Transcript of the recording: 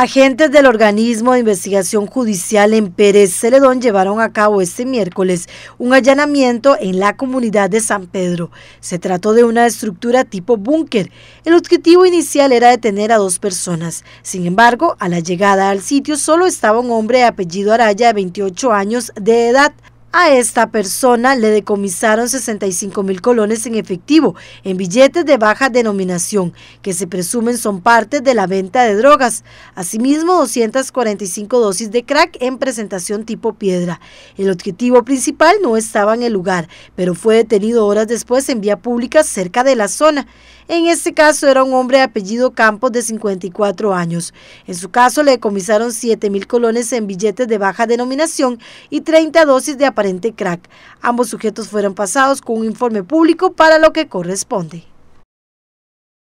Agentes del organismo de investigación judicial en Pérez Celedón llevaron a cabo este miércoles un allanamiento en la comunidad de San Pedro. Se trató de una estructura tipo búnker. El objetivo inicial era detener a dos personas. Sin embargo, a la llegada al sitio solo estaba un hombre de apellido Araya de 28 años de edad. A esta persona le decomisaron 65 mil colones en efectivo, en billetes de baja denominación, que se presumen son parte de la venta de drogas. Asimismo, 245 dosis de crack en presentación tipo piedra. El objetivo principal no estaba en el lugar, pero fue detenido horas después en vía pública cerca de la zona. En este caso era un hombre de apellido Campos de 54 años. En su caso le decomisaron 7 mil colones en billetes de baja denominación y 30 dosis de aparente crack. Ambos sujetos fueron pasados con un informe público para lo que corresponde.